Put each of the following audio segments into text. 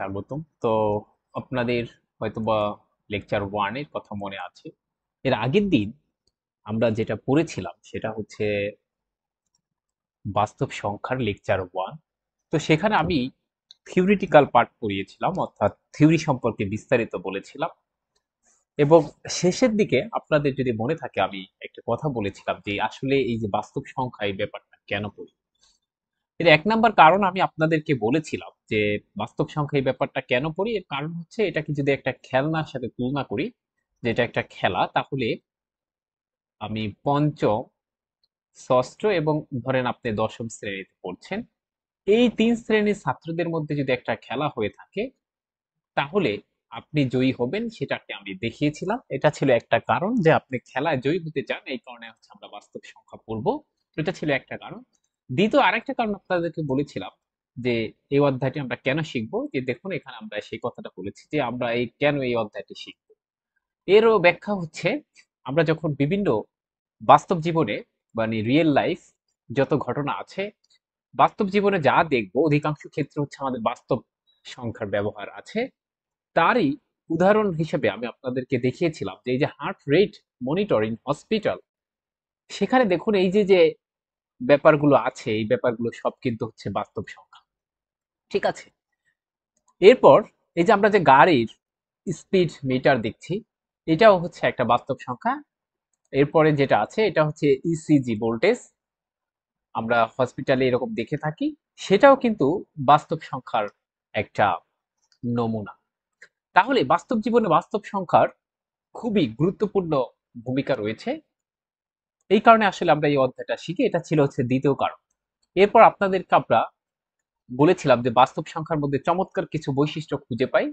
স্বাগতম তো আপনাদের হয়তোবা লেকচার ওয়ানের কথা মনে আছে এর আগের দিন আমরা যেটা পড়েছিলাম সেটা হচ্ছে বাস্তব সংখ্যার লেকচার ওয়ান তো সেখানে আমি থিওরিটিক্যাল পার্ট পড়িয়েছিলাম অর্থাৎ থিওরি সম্পর্কে বিস্তারিত বলেছিলাম এবং শেষের দিকে আপনাদের যদি মনে থাকে আমি একটা কথা বলেছিলাম যে আসলে এই যে বাস্তব সংখ্যা এই ব্যাপারটা কেন পড়ি এর এক নাম্বার কারণ আমি আপনাদেরকে বলেছিলাম যে বাস্তব সংখ্যা এই ব্যাপারটা কেন করি এর কারণ হচ্ছে এটাকে যদি একটা খেলনার সাথে তুলনা করি যে এটা একটা খেলা তাহলে আমি পঞ্চম ষষ্ঠ এবং ধরেন আপনি দশম শ্রেণীতে পড়ছেন এই তিন শ্রেণীর ছাত্রদের মধ্যে যদি একটা খেলা হয়ে থাকে তাহলে আপনি জয়ী হবেন সেটাকে আমি দেখিয়েছিলাম এটা ছিল একটা কারণ যে আপনি খেলায় জয়ী হতে চান এই কারণে হচ্ছে আমরা বাস্তব সংখ্যা পড়বো এটা ছিল একটা কারণ দ্বিতীয় আরেকটা কারণ আপনাদেরকে বলেছিলাম যে এই অধ্যায়টি আমরা কেন শিখবো যে দেখুন এখানে আমরা সেই কথাটা বলেছি যে আমরা এই কেন এই অধ্যায়টি শিখব এরও ব্যাখ্যা হচ্ছে আমরা যখন বিভিন্ন বাস্তব জীবনে মানে রিয়েল লাইফ যত ঘটনা আছে বাস্তব জীবনে যা দেখব অধিকাংশ ক্ষেত্রে হচ্ছে আমাদের বাস্তব সংখ্যার ব্যবহার আছে তারই উদাহরণ হিসেবে আমি আপনাদেরকে দেখিয়েছিলাম যে এই যে হার্ট রেট মনিটরিং হসপিটাল সেখানে দেখুন এই যে যে ব্যাপারগুলো আছে এই ব্যাপারগুলো সব কিন্তু হচ্ছে বাস্তব সংখ্যা ঠিক আছে এরপর এই যে আমরা যে গাড়ির স্পিড মিটার দেখছি এটাও হচ্ছে একটা বাস্তব সংখ্যা এরপরে যেটা আছে এটা হচ্ছে ইসিজি e ভোল্টেজ আমরা হসপিটালে এরকম দেখে থাকি সেটাও কিন্তু বাস্তব সংখ্যার একটা নমুনা তাহলে বাস্তব জীবনে বাস্তব সংখ্যার খুবই গুরুত্বপূর্ণ ভূমিকা রয়েছে এই কারণে আসলে আমরা এই অধ্যায়টা শিখি এটা ছিল হচ্ছে দ্বিতীয় কারণ এরপর আপনাদেরকে আমরা বলেছিলাম যে বাস্তব সংখ্যার মধ্যে চমৎকার কিছু বৈশিষ্ট্য খুঁজে পাই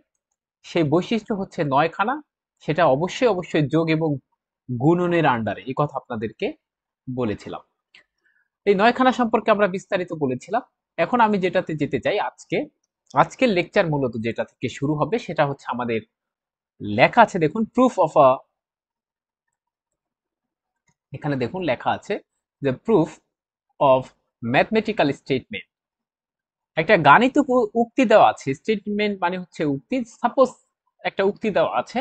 সেই বৈশিষ্ট্য হচ্ছে নয়খানা সেটা অবশ্যই অবশ্যই যোগ এবং গুণনের আন্ডারে এই কথা আপনাদেরকে বলেছিলাম এই নয়খানা সম্পর্কে আমরা বিস্তারিত বলেছিলাম এখন আমি যেটাতে যেতে চাই আজকে আজকের লেকচার মূলত যেটা থেকে শুরু হবে সেটা হচ্ছে আমাদের লেখা আছে দেখুন প্রুফ অফ আ এখানে দেখুন লেখা আছে যে প্রুফ অফ ম্যাথমেটিক্যাল স্টেটমেন্ট একটা গাণিত উক্তি দেওয়া আছে স্টেটমেন্ট মানে হচ্ছে উক্তি সাপোজ একটা উক্তি দেওয়া আছে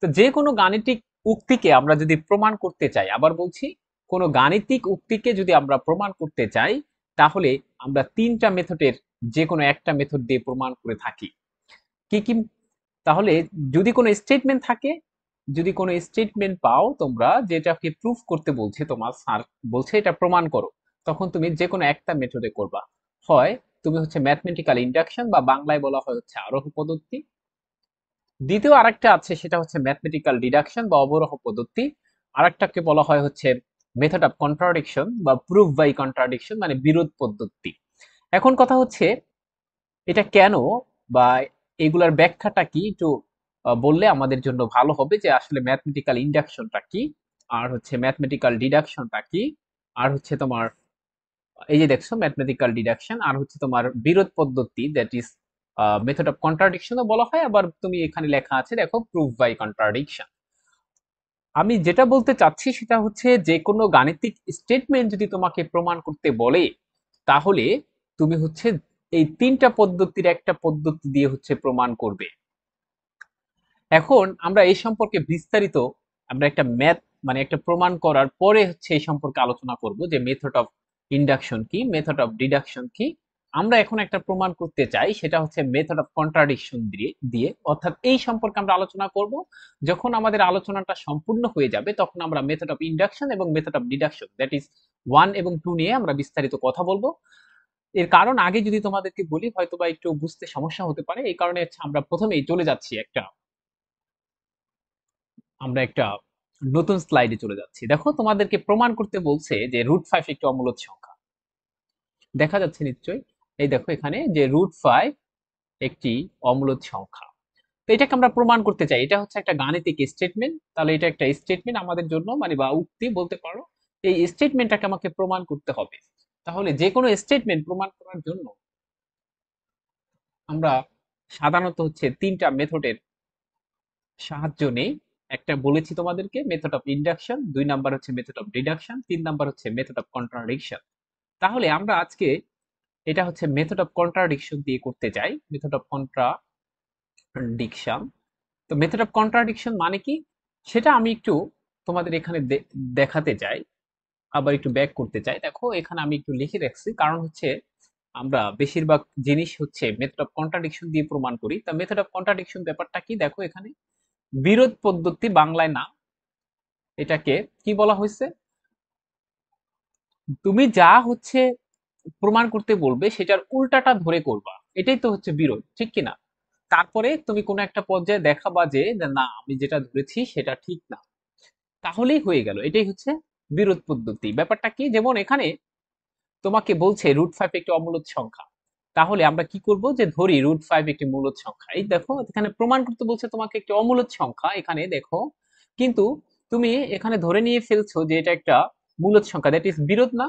তো যে কোনো গাণিতিক উক্তিকে আমরা যদি প্রমাণ করতে চাই আবার বলছি কোনো গাণিতিক উক্তিকে যদি আমরা প্রমাণ করতে চাই তাহলে আমরা তিনটা মেথডের যে কোনো একটা মেথড দিয়ে প্রমাণ করে থাকি কি কি তাহলে যদি কোনো স্টেটমেন্ট থাকে যদি কোনো স্টেটমেন্ট পাও তোমরা যেটাকে প্রুফ করতে বলছে তোমার স্যার বলছে এটা প্রমাণ করো তখন তুমি যে কোনো একটা মেথডে করবা হয় তুমি হচ্ছে ম্যাথমেটিক্যাল ইন্ডাকশন বা বাংলায় বলা হয় হচ্ছে আরোহ পদ্ধতি দ্বিতীয় আরেকটা আছে সেটা হচ্ছে ম্যাথমেটিক্যাল ডিডাকশন বা অবরোহ পদ্ধতি আরেকটাকে বলা হয় হচ্ছে মেথড অফ কন্ট্রাডিকশন বা প্রুফ বাই কন্ট্রাডিকশন মানে বিরোধ পদ্ধতি এখন কথা হচ্ছে এটা কেন বা এগুলার ব্যাখ্যাটা কি একটু বললে আমাদের জন্য ভালো হবে যে আসলে ম্যাথমেটিক্যাল ইন্ডাকশনটা কি আর হচ্ছে ম্যাথমেটিক্যাল ডিডাকশনটা কি আর হচ্ছে তোমার এই যে দেখছো ম্যাথমেটিক্যাল ডিডাকশন আর হচ্ছে তোমার বিরোধ পদ্ধতি দ্যাট ইজ মেথড অফ কন্ট্রাডিকশনও বলা হয় আবার তুমি এখানে লেখা আছে দেখো প্রুফ বাই কন্ট্রাডিকশন আমি যেটা বলতে চাচ্ছি সেটা হচ্ছে যে কোনো গাণিতিক স্টেটমেন্ট যদি তোমাকে প্রমাণ করতে বলে তাহলে তুমি হচ্ছে এই তিনটা পদ্ধতির একটা পদ্ধতি দিয়ে হচ্ছে প্রমাণ করবে এখন আমরা এই সম্পর্কে বিস্তারিত আমরা একটা ম্যাথ মানে একটা প্রমাণ করার পরে হচ্ছে এই সম্পর্কে আলোচনা করব যে মেথড অফ ইন্ডাকশন কি মেথড অফ ডিডাকশন কি আমরা এখন একটা প্রমাণ করতে চাই সেটা হচ্ছে মেথড অফ কন্ট্রাডিকশন দিয়ে দিয়ে অর্থাৎ এই সম্পর্কে আমরা আলোচনা করব যখন আমাদের আলোচনাটা সম্পূর্ণ হয়ে যাবে তখন আমরা মেথড অফ ইন্ডাকশন এবং method of deduction that is one এবং টু নিয়ে আমরা বিস্তারিত কথা বলবো এর কারণ আগে যদি তোমাদেরকে বলি হয়তো বা একটু বুঝতে সমস্যা হতে পারে এই কারণে হচ্ছে আমরা প্রথমেই চলে যাচ্ছি একটা আমরা একটা নতুন স্লাইডে চলে যাচ্ছি দেখো তোমাদেরকে প্রমাণ করতে বলছে যে রুট ফাইভ একটি অমূলত সংখ্যা দেখা যাচ্ছে নিশ্চয়ই এই দেখো এখানে যে রুট ফাইভ একটি অমূলত সংখ্যা তো এটাকে আমরা প্রমাণ করতে চাই এটা হচ্ছে একটা গাণিতিক স্টেটমেন্ট তাহলে এটা একটা স্টেটমেন্ট আমাদের জন্য মানে বা উক্তি বলতে পারো এই স্টেটমেন্টটাকে আমাকে প্রমাণ করতে হবে তাহলে যে কোনো স্টেটমেন্ট প্রমাণ করার জন্য আমরা সাধারণত হচ্ছে তিনটা মেথডের সাহায্য নেই একটা বলেছি তোমাদেরকে মেথড অফ ইন্ডাকশন দুই নাম্বার হচ্ছে মেথড অফ ডিডাকশন তিন নাম্বার হচ্ছে মেথড অফ কন্ট্রাডিকশন তাহলে আমরা আজকে এটা হচ্ছে মেথড অফ কন্ট্রাডিকশন দিয়ে করতে যাই মেথড অফ কন্ট্রাডিকশন তো মেথড অফ কন্ট্রাডিকশন মানে কি সেটা আমি একটু তোমাদের এখানে দেখাতে চাই আবার একটু ব্যাক করতে চাই দেখো এখানে আমি একটু লিখে রাখছি কারণ হচ্ছে আমরা বেশিরভাগ জিনিস হচ্ছে মেথড অফ কন্ট্রাডিকশন দিয়ে প্রমাণ করি তা মেথড অফ কন্ট্রাডিকশন ব্যাপারটা কি দেখো এখানে বিরোধ পদ্ধতি বাংলায় না এটাকে কি বলা হয়েছে তুমি যা হচ্ছে প্রমাণ করতে বলবে সেটার উল্টাটা ধরে করবা এটাই তো হচ্ছে বিরোধ ঠিক কিনা তারপরে তুমি কোনো একটা পর্যায়ে দেখাবা যে না আমি যেটা ধরেছি সেটা ঠিক না তাহলেই হয়ে গেল এটাই হচ্ছে বিরোধ পদ্ধতি ব্যাপারটা কি যেমন এখানে তোমাকে বলছে রুট ফাইভ একটি অমূলত সংখ্যা তাহলে আমরা কি করব যে ধরি রুট ফাইভ একটি মূলত সংখ্যা এই দেখো এখানে প্রমাণ করতে বলছে তোমাকে একটি অমূলত সংখ্যা এখানে দেখো কিন্তু তুমি এখানে ধরে নিয়ে ফেলছো যে এটা একটা মূলত সংখ্যা দ্যাট ইস বিরোধ না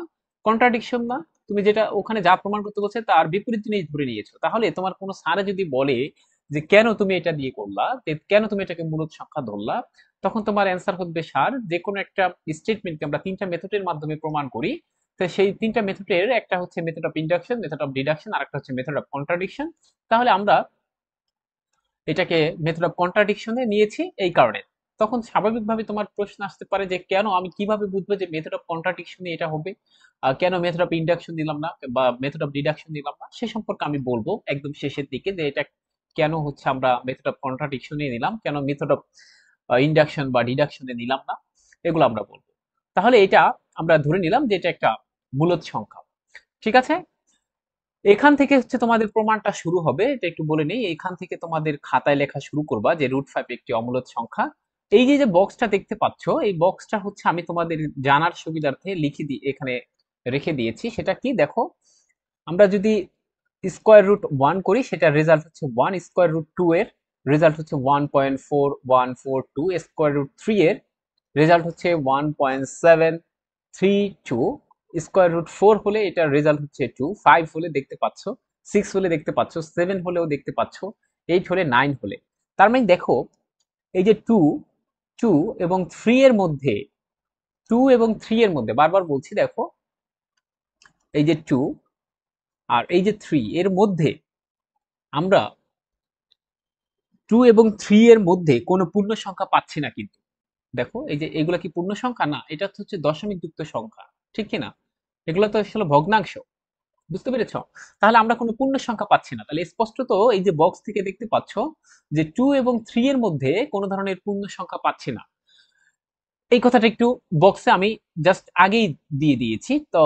কন্ট্রাডিকশন না তুমি যেটা ওখানে যা প্রমাণ করতে বলছে তার বিপরীত জিনিস ধরে নিয়েছো তাহলে তোমার কোনো সারে যদি বলে যে কেন তুমি এটা দিয়ে করলা কেন তুমি এটাকে মূলত সংখ্যা ধরলা তখন তোমার অ্যান্সার হবে সার যে কোনো একটা স্টেটমেন্টকে আমরা তিনটা মেথডের মাধ্যমে প্রমাণ করি তো সেই তিনটা মেথডের একটা হচ্ছে method of induction method of deduction আর একটা হচ্ছে মেথড অফ কন্ট্রাডিকশন তাহলে আমরা এটাকে মেথড অফ কন্ট্রাডিকশনে নিয়েছি এই কারণে তখন স্বাভাবিকভাবে তোমার প্রশ্ন আসতে পারে যে কেন আমি কিভাবে বুঝবো যে মেথড অফ কন্ট্রাডিকশনে এটা হবে কেন মেথড অফ ইন্ডাকশন দিলাম না বা মেথড অফ ডিডাকশন দিলাম না সে সম্পর্কে আমি বলবো একদম শেষের দিকে যে এটা কেন হচ্ছে আমরা মেথড অফ কন্ট্রাডিকশনে নিলাম কেন মেথড অফ ইন্ডাকশন বা ডিডাকশনে নিলাম না এগুলো আমরা বলবো তাহলে এটা আমরা ধরে নিলাম যে এটা একটা মূলত সংখ্যা ঠিক আছে এখান থেকে হচ্ছে তোমাদের প্রমাণটা শুরু হবে এটা একটু বলে নেই এখান থেকে তোমাদের খাতায় লেখা শুরু করবা যে রুট ফাইভ একটি অমূলত সংখ্যা এই যে যে বক্সটা দেখতে পাচ্ছ এই বক্সটা হচ্ছে আমি তোমাদের জানার সুবিধার্থে লিখে দিই এখানে রেখে দিয়েছি সেটা কি দেখো আমরা যদি স্কোয়ার রুট ওয়ান করি সেটা রেজাল্ট হচ্ছে ওয়ান স্কোয়ার রুট টু এর রেজাল্ট হচ্ছে one point four one four two square root three এর রেজাল্ট হচ্ছে one point seven three two square root four হলে এটার রেজাল্ট হচ্ছে টু ফাইভ হলে দেখতে পাচ্ছ সিক্স হলে দেখতে পাচ্ছ সেভেন হলেও দেখতে পাচ্ছ এইট হলে নাইন হলে তার মানে দেখো এই যে টু টু এবং থ্রি এর মধ্যে টু এবং থ্রি এর মধ্যে বারবার বলছি দেখো এই যে টু আর এই যে থ্রি এর মধ্যে আমরা টু এবং থ্রি এর মধ্যে কোনো পূর্ণ সংখ্যা পাচ্ছি না কিন্তু দেখো এই যে এগুলা কি পূর্ণ সংখ্যা না এটা হচ্ছে দশমিক যুক্ত সংখ্যা ঠিক কিনা এগুলো তো আসলে ভগ্নাংশ বুঝতে পেরেছ তাহলে আমরা কোনো পূর্ণ সংখ্যা পাচ্ছি না তাহলে স্পষ্টত এই যে বক্স থেকে দেখতে পাচ্ছ যে টু এবং থ্রি এর মধ্যে কোনো ধরনের পূর্ণ সংখ্যা পাচ্ছি না এই কথাটা একটু বক্সে আমি জাস্ট আগেই দিয়ে দিয়েছি তো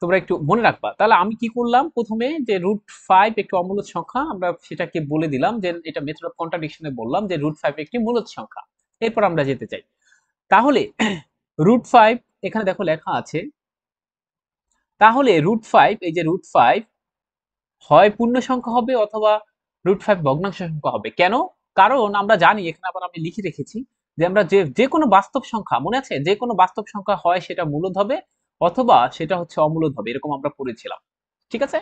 তোমরা একটু মনে রাখবা তাহলে আমি কি করলাম প্রথমে যে রুট ফাইভ একটি অমূলত সংখ্যা আমরা সেটাকে বলে দিলাম যে এটা মেথড অফ কন্ট্রাডিকশনে বললাম যে রুট ফাইভ একটি মূলত সংখ্যা এরপর আমরা যেতে চাই তাহলে রুট ফাইভ এখানে দেখো লেখা আছে তাহলে রুট ফাইভ এই যে রুট ফাইভ হয় পূর্ণ সংখ্যা হবে অথবা রুট ফাইভ ভগ্নাংশ সংখ্যা হবে কেন কারণ আমরা জানি এখানে আবার আমি লিখে রেখেছি যে আমরা যে যে কোনো বাস্তব সংখ্যা মনে আছে যে কোনো বাস্তব সংখ্যা হয় সেটা মূলদ হবে অথবা সেটা হচ্ছে অমূলদ হবে এরকম আমরা পড়েছিলাম ঠিক আছে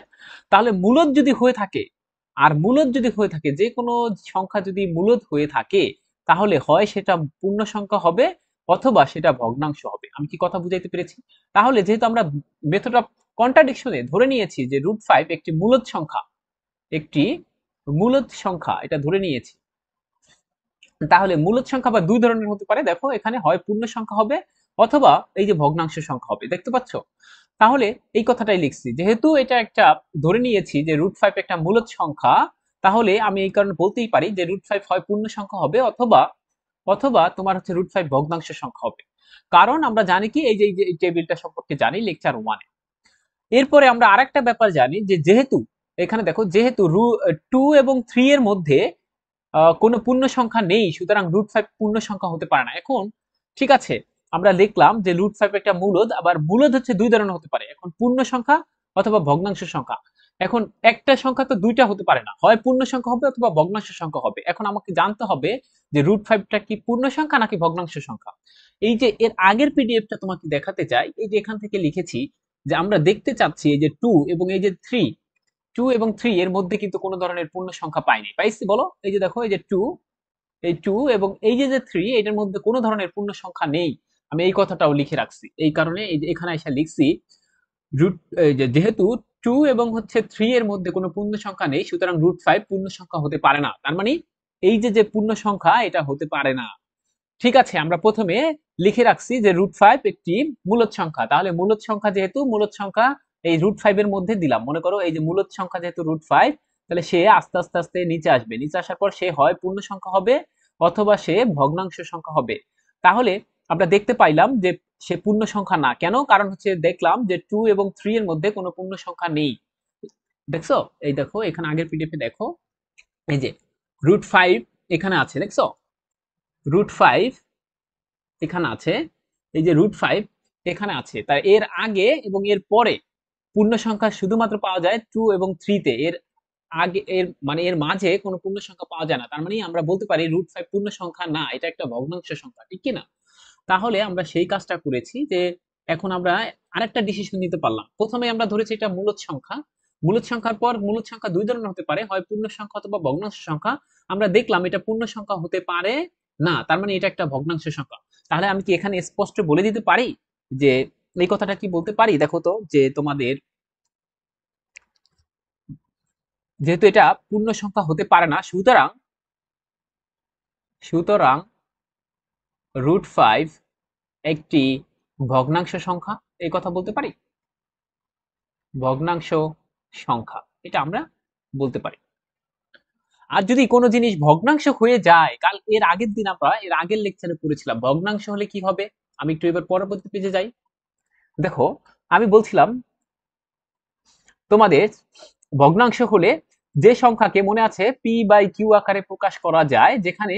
তাহলে মূলদ যদি হয়ে থাকে আর মূলদ যদি হয়ে থাকে যে কোনো সংখ্যা যদি মূলদ হয়ে থাকে তাহলে হয় সেটা পূর্ণ সংখ্যা হবে অথবা সেটা ভগ্নাংশ হবে আমি কি কথা বুঝাইতে পেরেছি তাহলে যেহেতু আমরা মেথড অফ কন্ট্রাডিকশনে ধরে নিয়েছি যে রুট ফাইভ একটি মূলত সংখ্যা একটি মূলত সংখ্যা এটা ধরে নিয়েছি তাহলে মূলত সংখ্যা বা দুই ধরনের হতে পারে দেখো এখানে হয় পূর্ণ সংখ্যা হবে অথবা এই যে ভগ্নাংশ সংখ্যা হবে দেখতে পাচ্ছ তাহলে এই কথাটাই লিখছি যেহেতু এটা একটা ধরে নিয়েছি যে রুট ফাইভ একটা মূলত সংখ্যা তাহলে আমি এই কারণে বলতেই পারি যে রুট ফাইভ হয় পূর্ণ সংখ্যা হবে অথবা অথবা তোমার হচ্ছে রুট ফাইভ ভগ্নাংশের সংখ্যা হবে কারণ আমরা জানি কি এই যে টেবিলটা সম্পর্কে জানি লেকচার ওয়ানে এরপরে আমরা আরেকটা ব্যাপার জানি যে যেহেতু এখানে দেখো যেহেতু রু টু এবং থ্রি এর মধ্যে কোনো পূর্ণ সংখ্যা নেই সুতরাং রুট ফাইভ পূর্ণ সংখ্যা হতে পারে না এখন ঠিক আছে আমরা লিখলাম যে রুট ফাইভ একটা মূলদ আবার মূলদ হচ্ছে দুই ধরনের হতে পারে এখন পূর্ণ সংখ্যা অথবা ভগ্নাংশ সংখ্যা এখন একটা সংখ্যা তো দুইটা হতে পারে না হয় পূর্ণ সংখ্যা হবে অথবা ভগ্নাংশ সংখ্যা হবে এখন আমাকে জানতে হবে যে রুট ফাইভটা কি পূর্ণ সংখ্যা নাকি ভগ্নাংশ সংখ্যা এই যে এর আগের পিডিএফটা তোমাকে দেখাতে চাই এই যে এখান থেকে লিখেছি যে আমরা দেখতে চাচ্ছি এই যে টু এবং এই যে থ্রি টু এবং থ্রি এর মধ্যে কিন্তু কোনো ধরনের পূর্ণ সংখ্যা পাইনি পাইছি বলো এই যে দেখো এই যে টু এই টু এবং এই যে যে থ্রি এটার মধ্যে কোনো ধরনের পূর্ণ সংখ্যা নেই আমি এই কথাটাও লিখে রাখছি এই কারণে এই যে এখানে এসে লিখছি রুট যেহেতু টু এবং হচ্ছে থ্রি এর মধ্যে কোনো পূর্ণ সংখ্যা নেই সুতরাং রুট ফাইভ পূর্ণ সংখ্যা হতে পারে না তার মানে এই যে যে পূর্ণ সংখ্যা এটা হতে পারে না ঠিক আছে আমরা প্রথমে লিখে রাখছি যে রুট ফাইভ একটি মূলত সংখ্যা তাহলে মূলত সংখ্যা যেহেতু মূলত সংখ্যা এই রুট ফাইভ এর মধ্যে দিলাম মনে করো এই যে মূলত সংখ্যা যেহেতু রুট ফাইভ তাহলে সে আস্তে আস্তে আস্তে নিচে আসবে নিচে আসার পর সে হয় পূর্ণ সংখ্যা হবে অথবা সে ভগ্নাংশ সংখ্যা হবে তাহলে আমরা দেখতে পাইলাম যে সে পূর্ণ সংখ্যা না কেন কারণ হচ্ছে দেখলাম যে টু এবং থ্রি এর মধ্যে কোনো পূর্ণ সংখ্যা নেই দেখছো এই দেখো এখানে আগের পিডিএফে দেখো এই যে রুট ফাইভ এখানে আছে দেখছো রুট ফাইভ এখানে আছে এই যে রুট ফাইভ এখানে আছে তাই এর আগে এবং এর পরে পূর্ণ সংখ্যা শুধুমাত্র পাওয়া যায় টু এবং থ্রিতে এর আগে এর মানে এর মাঝে কোনো পূর্ণ সংখ্যা পাওয়া যায় না তার মানে আমরা বলতে পারি রুট ফাইভ পূর্ণ সংখ্যা না এটা একটা ভগ্নাংশ সংখ্যা ঠিক কিনা তাহলে আমরা সেই কাজটা করেছি যে এখন আমরা আরেকটা ডিসিশন নিতে পারলাম প্রথমে আমরা ধরেছি এটা মূলত সংখ্যা মূলত সংখ্যার পর মূলত সংখ্যা দুই ধরনের হতে পারে হয় পূর্ণ সংখ্যা অথবা ভগ্নাংশ সংখ্যা আমরা দেখলাম এটা পূর্ণ সংখ্যা হতে পারে না তার মানে এটা একটা ভগ্নাংশ সংখ্যা তাহলে আমি কি এখানে স্পষ্ট বলে দিতে পারি যে এই কথাটা কি বলতে পারি দেখো তো যে তোমাদের যেহেতু এটা পূর্ণ সংখ্যা হতে পারে না সুতরাং সুতরাং রুট ফাইভ একটি ভগ্নাংশ সংখ্যা এই কথা বলতে পারি ভগ্নাংশ সংখ্যা এটা আমরা বলতে পারি আর যদি কোনো জিনিস ভগ্নাংশ হয়ে যায় কাল এর আগের দিন আমরা এর আগের লেকচারে পড়েছিলাম ভগ্নাংশ হলে কি হবে আমি একটু এবার পরবর্তী পেজে যাই দেখো আমি বলছিলাম তোমাদের ভগ্নাংশ হলে যে সংখ্যাকে মনে আছে পি বাই কিউ আকারে প্রকাশ করা যায় যেখানে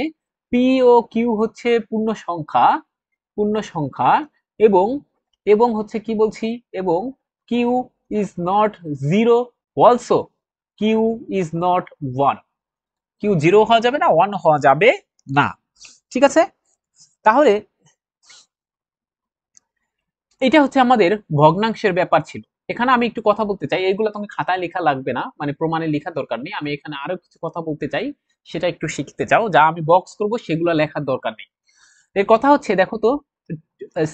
পি ও কিউ হচ্ছে পূর্ণ সংখ্যা পূর্ণ সংখ্যা এবং এবং হচ্ছে কি বলছি এবং Q is not zero also Q is not one Q zero হওয়া যাবে না ওয়ান হওয়া যাবে না ঠিক আছে তাহলে এটা হচ্ছে আমাদের ভগ্নাংশের ব্যাপার ছিল এখানে আমি একটু কথা বলতে চাই এগুলো তুমি খাতায় লেখা লাগবে না মানে প্রমাণে লেখা দরকার নেই আমি এখানে আরো কিছু কথা বলতে চাই সেটা একটু শিখতে চাও যা আমি বক্স করব সেগুলো লেখার দরকার নেই এর কথা হচ্ছে দেখো তো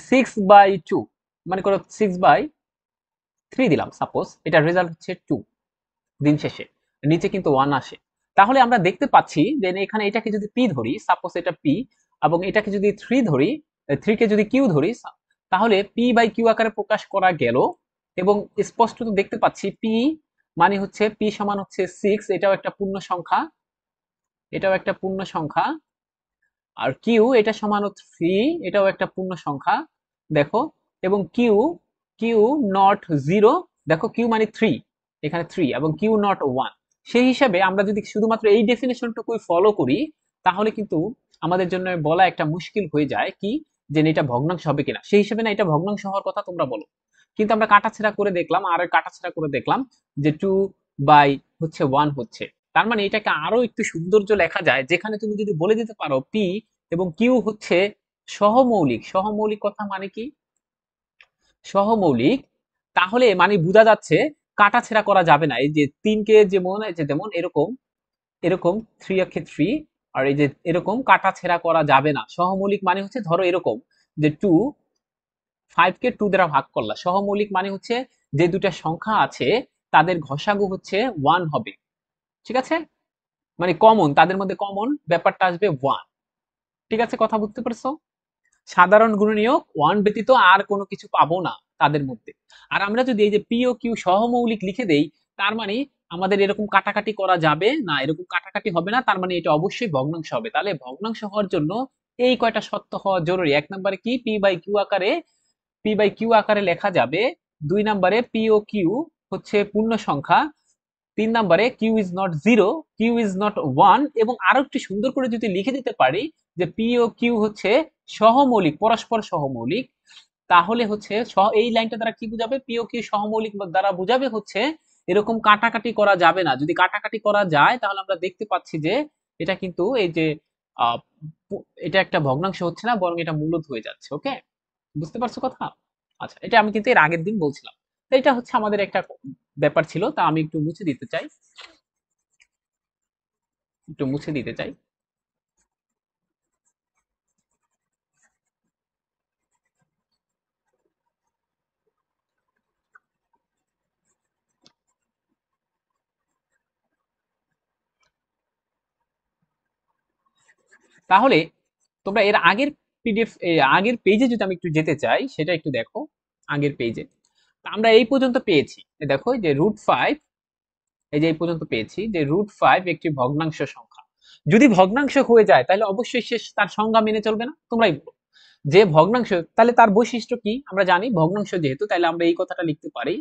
সিক্স বাই টু মানে করো সিক্স বাই থ্রি দিলাম সাপোজ এটা রেজাল্ট হচ্ছে টু দিন শেষে নিচে কিন্তু ওয়ান আসে তাহলে আমরা দেখতে পাচ্ছি যে এখানে এটাকে যদি পি ধরি সাপোজ এটা পি এবং এটাকে যদি থ্রি ধরি থ্রিকে যদি কিউ ধরি তাহলে পি বাই কিউ আকারে প্রকাশ করা গেল এবং স্পষ্টত দেখতে পাচ্ছি পি মানে হচ্ছে পি সমান হচ্ছে সিক্স এটাও একটা পূর্ণ সংখ্যা এটাও একটা পূর্ণ সংখ্যা আর কিউ এটা সমান থ্রি এটাও একটা পূর্ণ সংখ্যা দেখো এবং কিউ কিউ নট জিরো দেখো কিউ মানে থ্রি এখানে থ্রি এবং কিউ নট ওয়ান সেই হিসাবে আমরা যদি শুধুমাত্র এই ডেফিনেশনটুকুই ফলো করি তাহলে কিন্তু আমাদের জন্য বলা একটা মুশকিল হয়ে যায় কি যে এটা ভগ্নাংশ হবে কিনা সেই হিসাবে না এটা ভগ্নাংশ হওয়ার কথা তোমরা বলো কিন্তু আমরা কাটাছেড়া করে দেখলাম আর কাটাছেড়া করে দেখলাম যে টু বাই হচ্ছে ওয়ান হচ্ছে তার মানে এটাকে আরো একটু সৌন্দর্য লেখা যায় যেখানে তুমি যদি বলে দিতে পারো পি এবং কিউ হচ্ছে সহমৌলিক সহমৌলিক কথা মানে কি সহমৌলিক তাহলে মানে বোঝা যাচ্ছে কাটা ছেড়া করা যাবে না এই যে তিনকে যেমন যেমন এরকম এরকম থ্রি অক্ষে থ্রি আর এই যে এরকম কাটা ছেড়া করা যাবে না সহমৌলিক মানে হচ্ছে ধরো এরকম যে টু ফাইভকে টু দ্বারা ভাগ করলা সহমৌলিক মানে হচ্ছে যে দুটা সংখ্যা আছে তাদের ঘষাগু হচ্ছে ওয়ান হবে ঠিক আছে মানে কমন তাদের মধ্যে কমন ব্যাপারটা আসবে ওয়ান ঠিক আছে কথা বুঝতে পারছো সাধারণ গুণনীয়ক ওয়ান ব্যতীত আর কোনো কিছু পাবো না তাদের মধ্যে আর আমরা যদি এই যে পিও কিউ সহমৌলিক লিখে দেই তার মানে আমাদের এরকম কাটাকাটি করা যাবে না এরকম কাটাকাটি হবে না তার মানে এটা অবশ্যই ভগ্নাংশ হবে তাহলে ভগ্নাংশ হওয়ার জন্য এই কয়টা সত্য হওয়া জরুরি এক নম্বরে কি পি বাই কিউ আকারে পি বাই কিউ আকারে লেখা যাবে দুই নম্বরে পিও কিউ হচ্ছে পূর্ণ সংখ্যা তিন নম্বরে Q is not zero Q is not one এবং আরো একটি সুন্দর করে যদি লিখে দিতে পারি যে পি ও কিউ হচ্ছে সহমৌলিক পরস্পর সহমৌলিক তাহলে হচ্ছে এই লাইনটা দ্বারা কি বুঝাবে পি ও কিউ সহমৌলিক দ্বারা বুঝাবে হচ্ছে এরকম কাটাকাটি করা যাবে না যদি কাটাকাটি করা যায় তাহলে আমরা দেখতে পাচ্ছি যে এটা কিন্তু এই যে এটা একটা ভগ্নাংশ হচ্ছে না বরং এটা মূলত হয়ে যাচ্ছে ওকে বুঝতে পারছো কথা আচ্ছা এটা আমি কিন্তু এর আগের দিন বলছিলাম এটা হচ্ছে আমাদের একটা ব্যাপার ছিল তা আমি একটু মুছে দিতে চাই একটু মুছে দিতে চাই তাহলে তোমরা এর আগের পিডিএফ আগের পেজে যদি আমি একটু যেতে চাই সেটা একটু দেখো আগের পেজে আমরা এই পর্যন্ত পেয়েছি দেখো যে রুট ফাইভ এই যে এই পর্যন্ত পেয়েছি যে রুট ফাইভ একটি ভগ্নাংশ সংখ্যা যদি ভগ্নাংশ হয়ে যায় তাহলে অবশ্যই সে তার সংজ্ঞা মেনে চলবে না তোমরাই বলো যে ভগ্নাংশ তাহলে তার বৈশিষ্ট্য কি আমরা জানি ভগ্নাংশ যেহেতু তাহলে আমরা এই কথাটা লিখতে পারি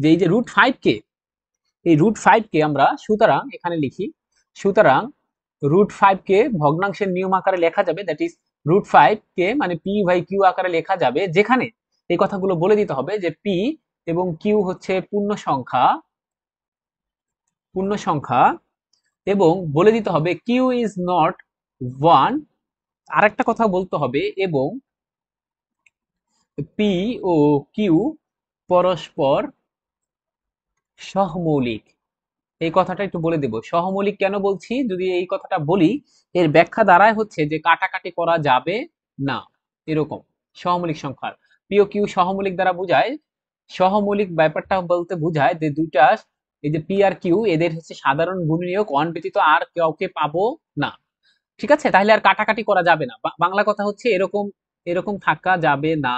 যে এই যে রুট ফাইভ কে এই রুট ফাইভ কে আমরা সুতরাং এখানে লিখি সুতরাং রুট ফাইভ কে ভগ্নাংশের নিয়ম আকারে লেখা যাবে দ্যাট ইজ রুট ফাইভ কে মানে পি বাই কিউ আকারে লেখা যাবে যেখানে এই কথাগুলো বলে দিতে হবে যে পি এবং কিউ হচ্ছে পূর্ণ সংখ্যা পূর্ণ সংখ্যা এবং বলে দিতে হবে কিউ ইজ নট ওয়ান আরেকটা কথা বলতে হবে এবং পি ও কিউ পরস্পর সহমৌলিক এই কথাটা একটু বলে দেব সহমৌলিক কেন বলছি যদি এই কথাটা বলি এর ব্যাখ্যা দ্বারাই হচ্ছে যে কাটাকাটি করা যাবে না এরকম সহমৌলিক সংখ্যার পিও কিউ সহমৌলিক দ্বারা বোঝায় সহমৌলিক ব্যাপারটা বলতে বোঝায় যে দুইটা এই যে পি আর কিউ এদের হচ্ছে সাধারণ গুণনীয়ক ওয়ান ব্যতীত আর কাউকে পাবো না ঠিক আছে তাহলে আর কাটাকাটি করা যাবে না বাংলা কথা হচ্ছে এরকম এরকম থাকা যাবে না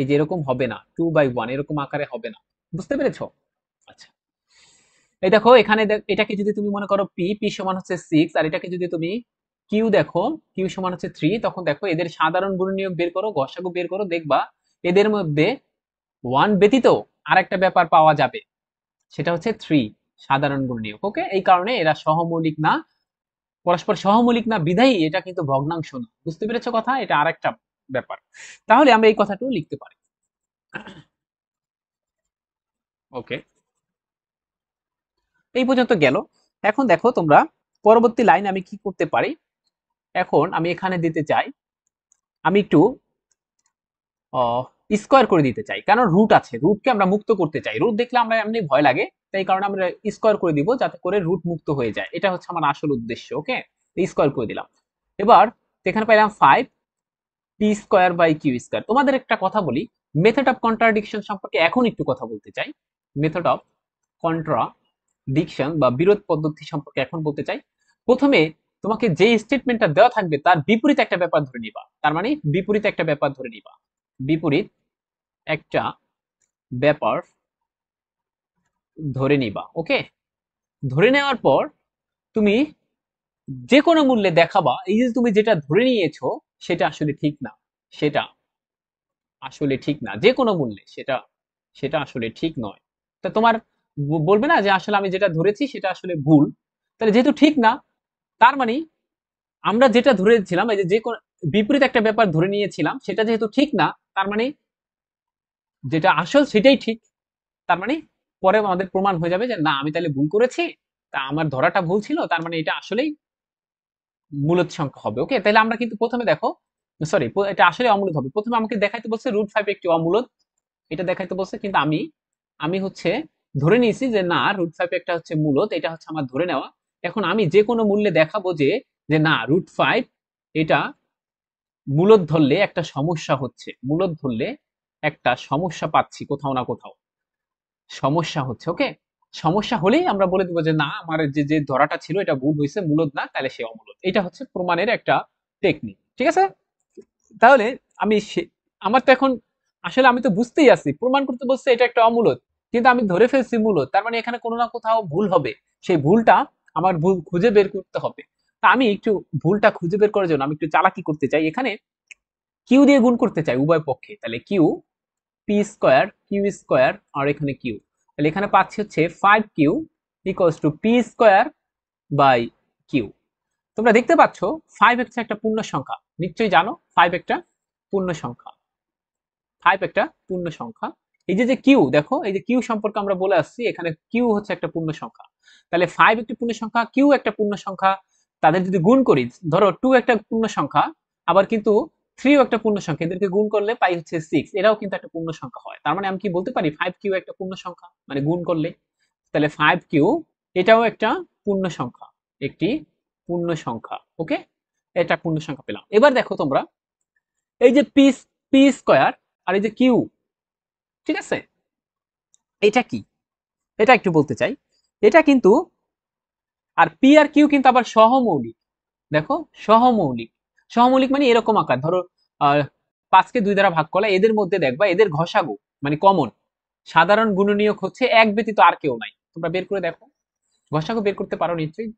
এই যে এরকম হবে না টু বাই ওয়ান এরকম আকারে হবে না বুঝতে পেরেছ আচ্ছা এই দেখো এখানে এটাকে যদি তুমি মনে করো পি পি সমান হচ্ছে সিক্স আর এটাকে যদি তুমি কিউ দেখো কিউ সমান হচ্ছে থ্রি তখন দেখো এদের সাধারণ গুণনীয়ক বের করো গসাগু বের করো দেখবা এদের মধ্যে ওয়ান ব্যতীত আরেকটা ব্যাপার পাওয়া যাবে সেটা হচ্ছে থ্রি সাধারণ গুণনীয়ক ওকে এই কারণে এরা সহমৌলিক না পরস্পর সহমৌলিক না বিধায়ী এটা কিন্তু ভগ্নাংশ না বুঝতে পেরেছো কথা এটা আরেকটা ব্যাপার তাহলে আমরা এই কথাটাও লিখতে পারি ওকে এই পর্যন্ত গেল এখন দেখো তোমরা পরবর্তী লাইন আমি কি করতে পারি এখন আমি এখানে দিতে চাই আমি একটু স্কোয়ার করে দিতে চাই কারণ রুট আছে রুটকে আমরা মুক্ত করতে চাই রুট দেখলে আমরা এমনি ভয় লাগে তাই কারণে আমরা স্কোয়ার করে দিব যাতে করে রুট মুক্ত হয়ে যায় এটা হচ্ছে আমার আসল উদ্দেশ্য ওকে স্কোয়ার করে দিলাম এবার এখানে পাইলাম five P square by Q square তোমাদের একটা কথা বলি মেথড অফ কন্ট্রাডিকশন সম্পর্কে এখন একটু কথা বলতে চাই মেথড অফ কন্ট্রাডিকশন বা বিরোধ পদ্ধতি সম্পর্কে এখন বলতে চাই প্রথমে তোমাকে যে স্টেটমেন্টটা দেওয়া থাকবে তার বিপরীত একটা ব্যাপার ধরে নিবা তার মানে বিপরীত একটা ব্যাপার ধরে নিবা বিপরীত একটা ব্যাপার ধরে নিবা ওকে ধরে নেওয়ার পর তুমি যে কোনো মূল্যে দেখাবা এই যে তুমি যেটা ধরে নিয়েছ সেটা আসলে ঠিক না সেটা আসলে ঠিক না যে কোনো মূল্যে সেটা সেটা আসলে ঠিক নয় তা তোমার বলবে না যে আসলে আমি যেটা ধরেছি সেটা আসলে ভুল তাহলে যেহেতু ঠিক না তার মানে আমরা যেটা ধরেছিলাম এই যে যে বিপরীত একটা ব্যাপার ধরে নিয়েছিলাম সেটা যেহেতু ঠিক না তার মানে যেটা আসল সেটাই ঠিক তার মানে পরে আমাদের প্রমাণ হয়ে যাবে যে না আমি তাহলে ভুল করেছি তা আমার ধরাটা ভুল ছিল তার মানে এটা আসলেই মূলত সংখ্যা হবে ওকে তাহলে আমরা কিন্তু প্রথমে দেখো সরি এটা আসলে অমূলত হবে প্রথমে আমাকে দেখাইতে বলছে রুট ফাইভ একটি অমূলত এটা দেখাইতে বলছে কিন্তু আমি আমি হচ্ছে ধরে নিয়েছি যে না রুট ফাইভ একটা হচ্ছে মূলত এটা হচ্ছে আমার ধরে নেওয়া এখন আমি যে কোনো মূল্যে দেখাবো যে না রুট ফাইভ এটা মূলত ধরলে একটা সমস্যা হচ্ছে মূলত ধরলে একটা সমস্যা পাচ্ছি কোথাও না কোথাও সমস্যা হচ্ছে ওকে সমস্যা হলেই আমরা বলে দেবো যে না আমার যে যে ধরাটা ছিল এটা ভুল হয়েছে মূলত না তাহলে সে অমূলত এটা হচ্ছে প্রমাণের একটা টেকনিক ঠিক আছে তাহলে আমি আমার তো এখন আসলে আমি তো বুঝতেই আছি প্রমাণ করতে বলছে এটা একটা অমূলত কিন্তু আমি ধরে ফেলছি মূলত তার মানে এখানে কোনো না কোথাও ভুল হবে সেই ভুলটা আমার ভুল খুঁজে বের করতে হবে তা আমি একটু ভুলটা খুঁজে বের করার জন্য আমি একটু চালাকি করতে চাই এখানে কিউ দিয়ে গুণ করতে চাই উভয় পক্ষে তাহলে Q P square Q square আর এখানে কিউ তাহলে এখানে পাচ্ছি হচ্ছে five Q equals to P square by Q তোমরা দেখতে পাচ্ছ ফাইভ একটা একটা পূর্ণ সংখ্যা নিশ্চয়ই জানো ফাইভ একটা পূর্ণ সংখ্যা ফাইভ একটা পূর্ণ সংখ্যা এই যে যে কিউ দেখো এই যে কিউ সম্পর্কে আমরা বলে আসছি এখানে কিউ হচ্ছে একটা পূর্ণ সংখ্যা তাহলে ফাইভ একটি পূর্ণ সংখ্যা কিউ একটা পূর্ণ সংখ্যা তাদের যদি গুণ করি ধরো টু একটা পূর্ণ সংখ্যা আবার কিন্তু থ্রিও একটা পূর্ণ সংখ্যা এদেরকে গুণ করলে পাই হচ্ছে সিক্স এরাও কিন্তু একটা পূর্ণ সংখ্যা হয় তার মানে আমি কি বলতে পারি ফাইভ কিউ একটা পূর্ণ সংখ্যা মানে গুণ করলে তাহলে ফাইভ কিউ এটাও একটা পূর্ণ সংখ্যা একটি পূর্ণ সংখ্যা ওকে এটা পূর্ণ সংখ্যা পেলাম এবার দেখো তোমরা এই যে পিস পি স্কোয়ার আর এই যে কিউ ঠিক আছে এটা কি এটা একটু বলতে চাই এটা কিন্তু আর পি আর কিউ কিন্তু আবার সহমৌলিক দেখো সহমৌলিক সহমৌলিক মানে এরকম আকার ধরো পাঁচকে দুই দ্বারা ভাগ করলে এদের মধ্যে দেখবা এদের ঘষাগু মানে কমন সাধারণ গুণনীয়ক হচ্ছে এক ব্যতীত আর কেউ নাই তোমরা বের করে দেখো ঘষাগু বের করতে পারো নিশ্চয়ই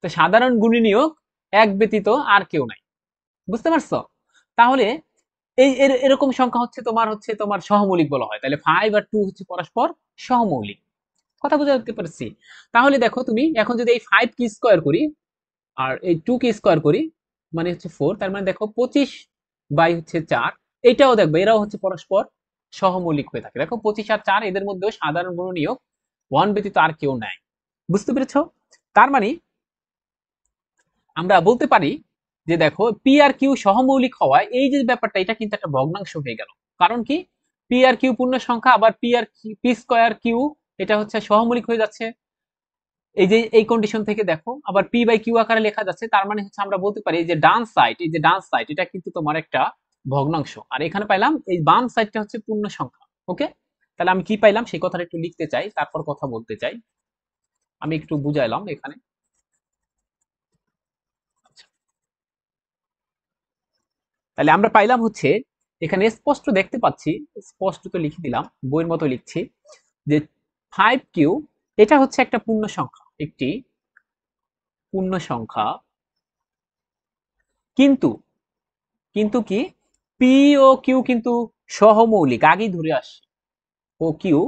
তো সাধারণ গুণনীয়ক এক ব্যতীত আর কেউ নাই বুঝতে পারছো তাহলে এই এরকম সংখ্যা হচ্ছে তোমার হচ্ছে তোমার সহমৌলিক বলা হয় তাহলে ফাইভ আর টু হচ্ছে পরস্পর সহমৌলিক কথা বোঝাতে পারছি তাহলে দেখো তুমি এখন যদি এই ফাইভ কি স্কোয়ার করি আর এই টু কি স্কোয়ার করি মানে হচ্ছে ফোর তার মানে দেখো পঁচিশ বাই হচ্ছে চার এটাও দেখবে এরাও হচ্ছে পরস্পর সহমৌলিক হয়ে থাকে দেখো পঁচিশ আর চার এদের মধ্যেও সাধারণ কোনো নিয়োগ ওয়ান ব্যতীত আর কেউ নাই বুঝতে পেরেছ তার মানে আমরা বলতে পারি যে দেখো পি আর কিউ সহমৌলিক হওয়ায় এই যে ব্যাপারটা এটা কিন্তু একটা ভগ্নাংশ হয়ে গেল কারণ কি পি আর কিউ পূর্ণ সংখ্যা আবার পি আর পি স্কোয়ার কিউ এটা হচ্ছে সহমৌলিক হয়ে যাচ্ছে এই যে এই কন্ডিশন থেকে দেখো আবার পি বাই কিউ আকারে লেখা যাচ্ছে তার মানে হচ্ছে আমরা বলতে পারি এই যে ডান সাইড এই যে ডান সাইড এটা কিন্তু তোমার একটা ভগ্নাংশ আর এখানে পাইলাম এই বাম সাইডটা হচ্ছে পূর্ণ সংখ্যা ওকে তাহলে আমি কি পাইলাম সেই কথাটা একটু লিখতে চাই তারপর কথা বলতে চাই আমি একটু বুঝাইলাম এখানে আচ্ছা। তাহলে আমরা পাইলাম হচ্ছে এখানে স্পষ্ট দেখতে পাচ্ছি স্পষ্ট তো লিখে দিলাম বইয়ের মতো লিখছি যে ফাইভ কিউ এটা হচ্ছে একটা পূর্ণ সংখ্যা একটি পূর্ণ সংখ্যা কিন্তু কিন্তু কি পি ও কিউ কিন্তু সহমৌলিক আগেই ধরে আসে ও কিউ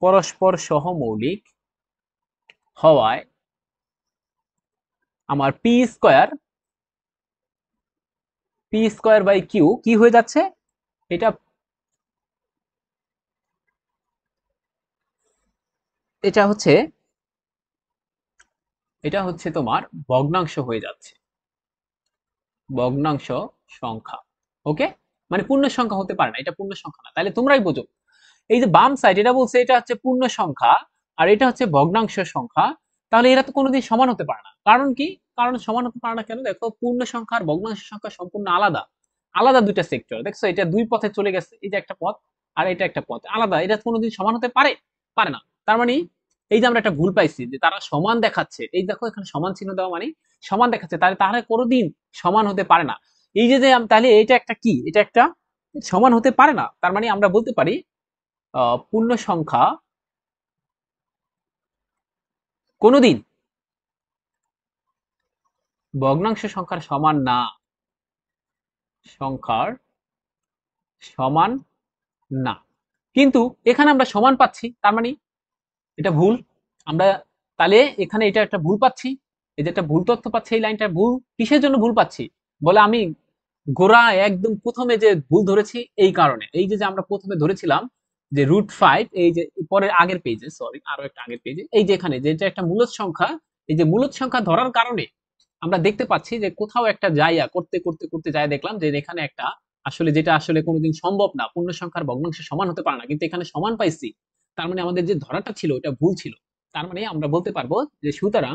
পরস্পর সহমৌলিক হওয়ায় আমার P square P square by Q কি হয়ে যাচ্ছে এটা এটা হচ্ছে এটা হচ্ছে তোমার ভগ্নাংশ হয়ে যাচ্ছে ভগ্নাংশ সংখ্যা ওকে মানে পূর্ণ সংখ্যা হতে পারে না এটা পূর্ণ সংখ্যা না তাহলে তোমরাই বোঝো এই যে বাম সাইড এটা বলছে এটা হচ্ছে পূর্ণ সংখ্যা আর এটা হচ্ছে ভগ্নাংশ সংখ্যা তাহলে এরা তো কোনোদিন সমান হতে পারে না কারণ কি কারণ সমান হতে পারে না কেন দেখো পূর্ণ সংখ্যা আর ভগ্নাংশ সংখ্যা সম্পূর্ণ আলাদা আলাদা দুইটা সেক্টর দেখছো এটা দুই পথে চলে গেছে এই যে একটা পথ আর এটা একটা পথ আলাদা এটা কোনোদিন সমান হতে পারে পারে না তার মানে এই যে আমরা একটা ভুল পাইছি যে তারা সমান দেখাচ্ছে এই দেখো এখানে সমান চিহ্ন দেওয়া মানে সমান দেখাচ্ছে তাহলে তাহলে কোনোদিন সমান হতে পারে না এই যে তাহলে এটা একটা কি এটা একটা সমান হতে পারে না তার মানে আমরা বলতে পারি পূর্ণ সংখ্যা কোনোদিন ভগ্নাংশ সংখ্যার সমান না সংখ্যার সমান না কিন্তু এখানে আমরা সমান পাচ্ছি তার মানে এটা ভুল আমরা তাহলে এখানে এটা একটা ভুল পাচ্ছি এই যে একটা ভুল তথ্য পাচ্ছি এই লাইনটা ভুল কিসের জন্য ভুল পাচ্ছি বলে আমি গোড়া একদম প্রথমে যে ভুল ধরেছি এই কারণে এই যে আমরা প্রথমে ধরেছিলাম যে রুট ফাইভ এই যে পরের আগের পেজে সরি আরো একটা আগের পেজে এই যে এখানে যে এটা একটা মূলত সংখ্যা এই যে মূলত সংখ্যা ধরার কারণে আমরা দেখতে পাচ্ছি যে কোথাও একটা জায়গা করতে করতে করতে যায় দেখলাম যে এখানে একটা আসলে যেটা আসলে কোনোদিন সম্ভব না পূর্ণ সংখ্যার ভগ্নাংশ সমান হতে পারে না কিন্তু এখানে সমান পাইছি তার মানে আমাদের যে ধরাটা ছিল ওটা ভুল ছিল তার মানে আমরা বলতে পারবো যে সুতরাং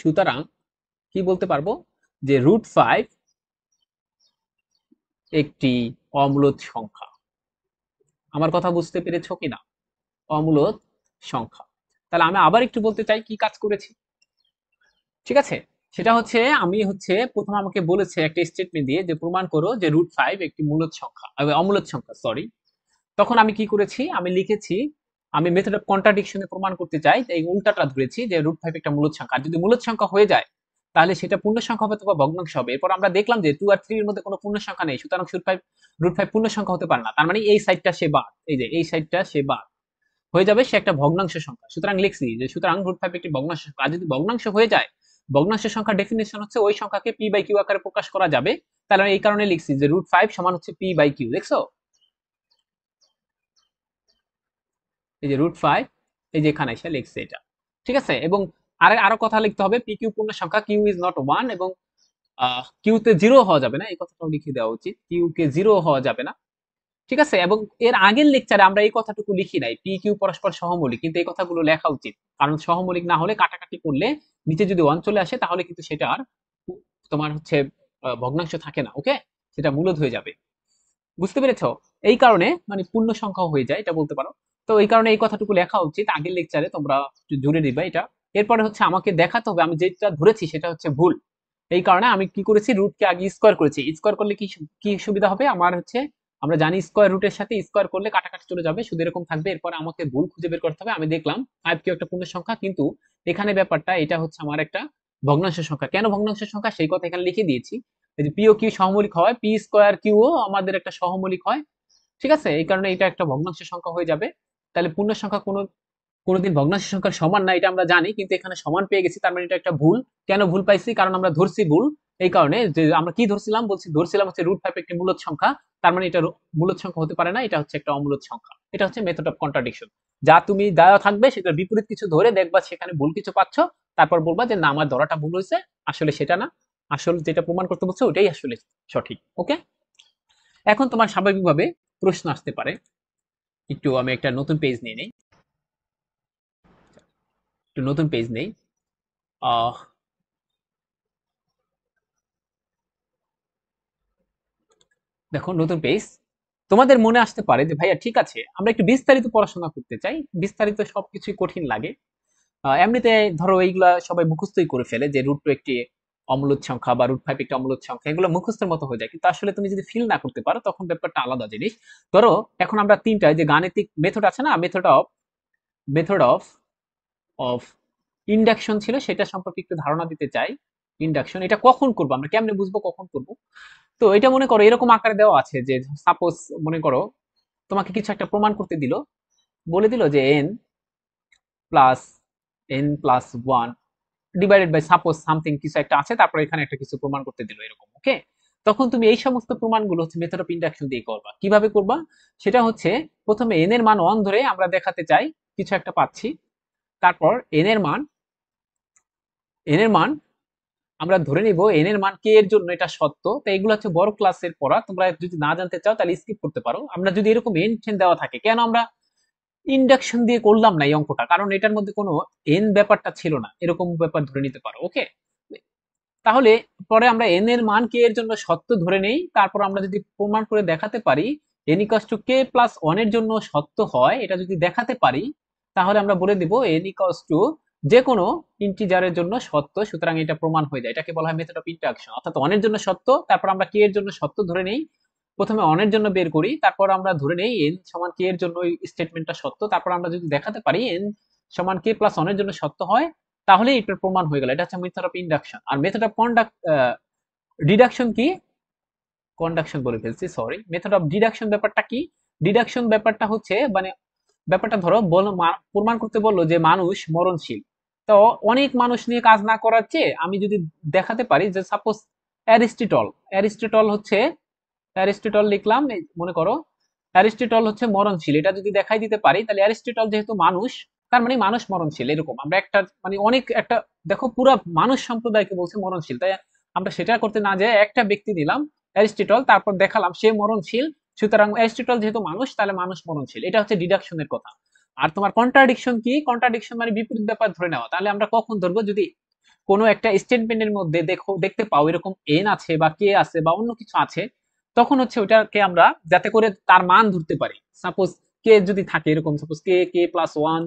সুতরাং কি বলতে পারবো যে রুট ফাইভ একটি অমূলত সংখ্যা আমার কথা বুঝতে পেরেছ কিনা অমূলত সংখ্যা তাহলে আমি আবার একটু বলতে চাই কি কাজ করেছি ঠিক আছে সেটা হচ্ছে আমি হচ্ছে প্রথম আমাকে বলেছে একটা স্টেটমেন্ট দিয়ে যে প্রমাণ করো যে রুট ফাইভ একটি মূলত সংখ্যা অমূলত সংখ্যা সরি তখন আমি কি করেছি আমি লিখেছি আমি মেথড অফ কন্ট্রাডিকশনে প্রমাণ করতে চাই এই উল্টাটা ধরেছি যে রুট ফাইভ একটা মূলত সংখ্যা যদি মূলত সংখ্যা হয়ে যায় তাহলে সেটা পূর্ণ সংখ্যা হবে অথবা ভগ্নাংশ হবে এরপর আমরা দেখলাম যে টু আর থ্রি এর মধ্যে কোনো পূর্ণ সংখ্যা নেই সুতরাং রুট ফাইভ রুট ফাইভ পূর্ণ সংখ্যা হতে পারে না তার মানে এই সাইডটা সে বাদ এই যে এই সাইডটা সে বাদ হয়ে যাবে সে একটা ভগ্নাংশ সংখ্যা সুতরাং লিখছি যে সুতরাং রুট ফাইভ একটি ভগ্নাংশ সংখ্যা আর যদি ভগ্নাংশ হয়ে যায় ভগ্নাংশ সংখ্যা ডেফিনেশন হচ্ছে ওই সংখ্যাকে পি বাই কিউ আকারে প্রকাশ করা যাবে তাহলে এই কারণে লিখছি যে রুট ফাইভ সমান হচ্ছে পি বাই কিউ দেখছো এই যে রুট ফাইভ এই যে এখানে এসে লিখছে এটা ঠিক আছে এবং আরে আরো কথা লিখতে হবে পি কিউ পূর্ণ সংখ্যা কিউ ইজ নট ওয়ান এবং কিউ তে জিরো হওয়া যাবে না এই কথাটাও লিখে দেওয়া উচিত কিউ কে জিরো হওয়া যাবে না ঠিক আছে এবং এর আগের লেকচারে আমরা এই কথাটুকু লিখি নাই পি কিউ পরস্পর সহমৌলিক কিন্তু এই কথাগুলো লেখা উচিত কারণ সহমৌলিক না হলে কাটাকাটি করলে নিচে যদি ওয়ান চলে আসে তাহলে কিন্তু সেটা আর তোমার হচ্ছে ভগ্নাংশ থাকে না ওকে সেটা মূলত হয়ে যাবে বুঝতে পেরেছ এই কারণে মানে পূর্ণ সংখ্যা হয়ে যায় এটা বলতে পারো তো এই কারণে এই কথাটুকু লেখা উচিত আগের লেকচারে তোমরা জুড়ে দিবে এটা এরপরে হচ্ছে আমাকে দেখাতে হবে আমি যেটা ধরেছি সেটা হচ্ছে ভুল এই কারণে আমি কি করেছি রুটকে আগে স্কোয়ার করেছি স্কোয়ার করলে কি কি সুবিধা হবে আমার হচ্ছে আমরা জানি স্কোয়ার রুটের সাথে স্কোয়ার করলে কাটাকাটি চলে যাবে শুধু এরকম থাকবে এরপর আমাকে ভুল খুঁজে বের করতে হবে আমি দেখলাম ফাইভ কেউ একটা পূর্ণ সংখ্যা কিন্তু এখানে ব্যাপারটা এটা হচ্ছে আমার একটা ভগ্নাংশ সংখ্যা কেন ভগ্নাংশ সংখ্যা সেই কথা এখানে লিখে দিয়েছি যে পিও কিউ সহমৌলিক হয় পি স্কোয়ার কিউও আমাদের একটা সহমৌলিক হয় ঠিক আছে এই কারণে এটা একটা ভগ্নাংশ সংখ্যা হয়ে যাবে তাহলে পূর্ণ সংখ্যা কোনো কোনোদিন ভগ্নাশী সংখ্যার সমান না এটা আমরা জানি কিন্তু এখানে সমান পেয়ে গেছি তার মানে এটা একটা ভুল কেন ভুল পাইছি কারণ আমরা ধরছি ভুল এই কারণে যে আমরা কি ধরছিলাম বলছি ধরছিলাম হচ্ছে রুট ফাইভ একটি মূলত সংখ্যা তার মানে এটা মূলত সংখ্যা হতে পারে না এটা হচ্ছে একটা অমূলত সংখ্যা এটা হচ্ছে মেথড অফ কন্ট্রাডিকশন যা তুমি দেওয়া থাকবে সেটার বিপরীত কিছু ধরে দেখবা সেখানে ভুল কিছু পাচ্ছ তারপর বলবা যে না আমার ধরাটা ভুল হয়েছে আসলে সেটা না আসলে যেটা প্রমাণ করতে বলছো ওটাই আসলে সঠিক ওকে এখন তোমার স্বাভাবিকভাবে প্রশ্ন আসতে পারে একটু আমি একটা নতুন পেজ নিয়ে নিই একটু নতুন পেজ নেই দেখো নতুন পেজ তোমাদের মনে আসতে পারে যে ভাইয়া ঠিক আছে আমরা একটু বিস্তারিত পড়াশোনা করতে চাই বিস্তারিত সবকিছুই কঠিন লাগে এমনিতে ধরো এইগুলা সবাই মুখস্থই করে ফেলে যে রুটটু একটি অম্লত সংখ্যা বা রুট ফাইভ একটা অম্লত সংখ্যা এগুলো মুখস্থের মতো হয়ে যায় কিন্তু আসলে তুমি যদি ফিল না করতে পারো তখন ব্যাপারটা আলাদা জিনিস ধরো এখন আমরা তিনটা যে গাণিতিক মেথড আছে না method of method of of induction ছিল সেটা সম্পর্কে একটু ধারণা দিতে চাই ইন্ডাকশন এটা কখন করবো আমরা কেমনে বুঝবো কখন করব তো এটা মনে করো এরকম আকারে দেওয়া আছে যে সাপোজ মনে করো তোমাকে কিছু একটা প্রমাণ করতে দিল বলে দিল যে N plus N plus one divided by suppose something কিছু একটা আছে তারপরে এখানে একটা কিছু প্রমাণ করতে দিল এরকম ওকে তখন তুমি এই সমস্ত প্রমাণগুলো হচ্ছে মেথড অফ ইন্ডাকশন দিয়ে করবা কিভাবে করবা সেটা হচ্ছে প্রথমে এন এর মান ওয়ান ধরে আমরা দেখাতে চাই কিছু একটা পাচ্ছি তারপর এন এর মান এন এর মান আমরা ধরে নিব এন এর মান কে এর জন্য এটা সত্য তো এগুলো হচ্ছে বড় ক্লাসের পড়া তোমরা যদি না জানতে চাও তাহলে স্কিপ করতে পারো আমরা যদি এরকম এন দেওয়া থাকে কেন আমরা ইন্ডাকশন দিয়ে করলাম না এই অঙ্কটা কারণ এটার মধ্যে কোনো এন ব্যাপারটা ছিল না এরকম ব্যাপার ধরে নিতে পারো ওকে তাহলে পরে আমরা এন এর মান কে এর জন্য সত্য ধরে নেই তারপর আমরা যদি প্রমাণ করে দেখাতে পারি N equals two K plus one এর জন্য সত্য হয় এটা যদি দেখাতে পারি তাহলে আমরা বলে দেব এন ইকস টু যে কোনো ইন্টিজারের জন্য সত্য সুতরাং এটা প্রমাণ হয়ে যায় এটাকে বলা হয় মেথড অফ ইন্টারাকশন অর্থাৎ ওয়ানের জন্য সত্য তারপর আমরা কে এর জন্য সত্য ধরে নেই প্রথমে অনের জন্য বের করি তারপর আমরা ধরে নেই এন সমান কে এর জন্য ওই স্টেটমেন্টটা সত্য তারপর আমরা যদি দেখাতে পারি এন সমান কে প্লাস অনের জন্য সত্য হয় তাহলে এটার প্রমাণ হয়ে গেল এটা হচ্ছে মেথড অফ ইন্ডাকশন আর মেথড অফ কন্ডাক্ট ডিডাকশন কি কন্ডাকশন বলে ফেলছি সরি মেথড অফ ডিডাকশন ব্যাপারটা কি ডিডাকশন ব্যাপারটা হচ্ছে মানে ব্যাপারটা ধরো প্রমাণ করতে বললো যে মানুষ মরণশীল তো অনেক মানুষ নিয়ে কাজ না করার চেয়ে আমি যদি দেখাতে পারি যে সাপোজ অ্যারিস্টিটল অ্যারিস্টিটল হচ্ছে অ্যারিস্টটল লিখলাম মনে করো অ্যারিস্টটল হচ্ছে মরণশীল এটা যদি দেখাই দিতে পারি তাহলে অ্যারিস্টটল যেহেতু মানুষ তার মানে মানুষ মরণশীল এরকম আমরা একটা মানে অনেক একটা দেখো পুরো মানুষ সম্প্রদায়কে বলছে মরণশীল তাই আমরা সেটা করতে না যায় একটা ব্যক্তি দিলাম অ্যারিস্টটল তারপর দেখালাম সে মরণশীল সুতরাং অ্যারিস্টটল যেহেতু মানুষ তাহলে মানুষ মরণশীল এটা হচ্ছে ডিডাকশনের কথা আর তোমার কন্ট্রাডিকশন কি কন্ট্রাডিকশন মানে বিপরীত ব্যাপার ধরে নেওয়া তাহলে আমরা কখন ধরবো যদি কোনো একটা স্টেটমেন্টের মধ্যে দেখো দেখতে পাও এরকম এন আছে বা কে আছে বা অন্য কিছু আছে তখন হচ্ছে ওটাকে আমরা যাতে করে তার মান ধরতে পারি সাপোজ কে যদি থাকে এরকম suppose K K plus one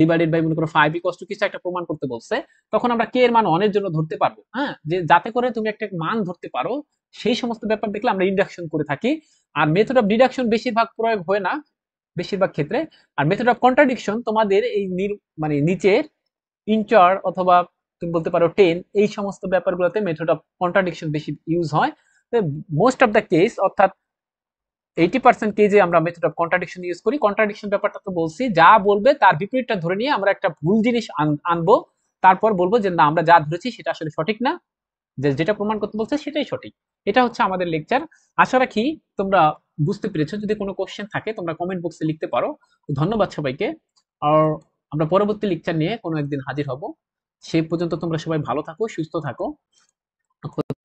divided by মনে করো ফাইভ ইকস টু কিছু একটা প্রমাণ করতে বলছে তখন আমরা কে এর মান ওয়ানের জন্য ধরতে পারবো হ্যাঁ যে যাতে করে তুমি একটা মান ধরতে পারো সেই সমস্ত ব্যাপার দেখলে আমরা ইন্ডাকশন করে থাকি আর মেথড অফ ডিডাকশন বেশিরভাগ প্রয়োগ হয় না বেশিরভাগ ক্ষেত্রে আর মেথড অফ কন্ট্রাডিকশন তোমাদের এই মানে নিচের ইনচার অথবা তুমি বলতে পারো টেন এই সমস্ত ব্যাপারগুলোতে মেথড অফ কন্ট্রাডিকশন বেশি ইউজ হয় মোস্ট অফ দ্য কেস অর্থাৎ এইটি পার্সেন্ট কেজে আমরা মেথড অফ কন্ট্রাডিকশন ইউজ করি কন্ট্রাডিকশন ব্যাপারটা তো বলছি যা বলবে তার বিপরীতটা ধরে নিয়ে আমরা একটা ভুল জিনিস আনবো তারপর বলবো যে না আমরা যা ধরেছি সেটা আসলে সঠিক না যে যেটা প্রমাণ করতে বলছে সেটাই সঠিক এটা হচ্ছে আমাদের লেকচার আশা রাখি তোমরা বুঝতে পেরেছো যদি কোনো কোশ্চেন থাকে তোমরা কমেন্ট বক্সে লিখতে পারো ধন্যবাদ সবাইকে আর আমরা পরবর্তী লেকচার নিয়ে কোনো একদিন হাজির হব সে পর্যন্ত তোমরা সবাই ভালো থাকো সুস্থ থাকো